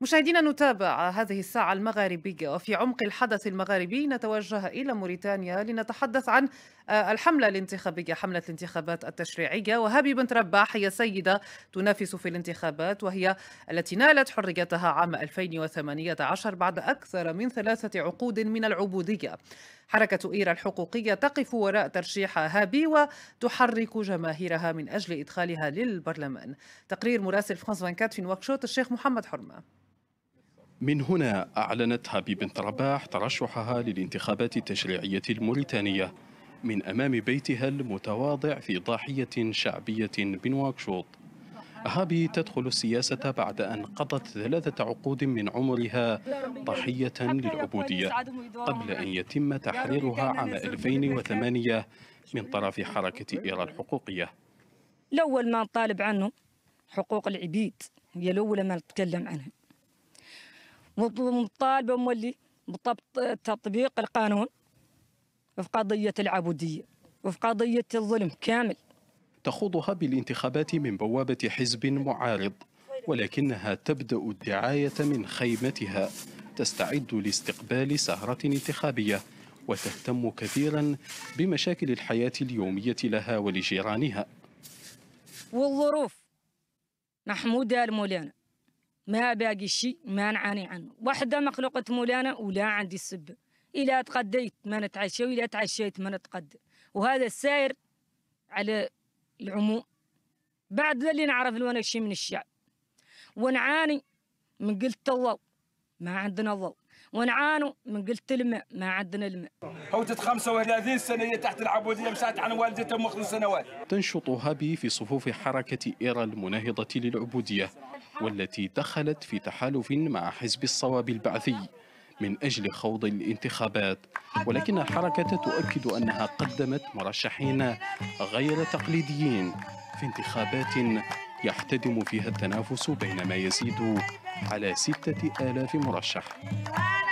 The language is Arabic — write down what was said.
مشاهدينا نتابع هذه الساعة المغاربية وفي عمق الحدث المغاربي نتوجه إلى موريتانيا لنتحدث عن آه، الحملة الانتخابية حملة الانتخابات التشريعية وهابي بنت رباح هي سيدة تنافس في الانتخابات وهي التي نالت حريتها عام 2018 بعد أكثر من ثلاثة عقود من العبودية حركة إيرا الحقوقية تقف وراء ترشيح هابي وتحرك جماهيرها من أجل إدخالها للبرلمان تقرير مراسل فرانس 24 في نواكشوت الشيخ محمد حرمة من هنا أعلنت هابي بنت رباح ترشحها للانتخابات التشريعية الموريتانية من أمام بيتها المتواضع في ضاحية شعبية بنواكشوط هابي تدخل السياسة بعد أن قضت ثلاثة عقود من عمرها ضحية للعبودية قبل أن يتم تحريرها عام 2008 من طرف حركة إيرا الحقوقية الأول ما نطالب عنه حقوق العبيد هي الأولى ما نتكلم عنها مطالبه مولي بتطبيق القانون في قضيه العبوديه وفي قضيه الظلم كامل تخوضها بالانتخابات من بوابه حزب معارض ولكنها تبدا الدعايه من خيمتها تستعد لاستقبال سهره انتخابيه وتهتم كثيرا بمشاكل الحياه اليوميه لها ولجيرانها والظروف محموده المولانا ما باقي شيء ما نعاني عنه وحدة مخلوقة مولانا ولا عندي السب إلا تقديت ما نتعشى وإلا تعشيت ما نتقد وهذا السائر على العموم بعد اللي نعرف وانا شيء من الشعب ونعاني من قلت الله ما عندنا ضوء ونعانوا من قلت الماء ما عندنا الماء هوتت 35 سنة هي تحت العبودية مسات عن والدتها مخلص سنوات تنشط هابي في صفوف حركة إيرا المناهضة للعبودية والتي دخلت في تحالف مع حزب الصواب البعثي من أجل خوض الانتخابات ولكن الحركة تؤكد أنها قدمت مرشحين غير تقليديين في انتخابات يحتدم فيها التنافس بين ما يزيد على ستة آلاف مرشح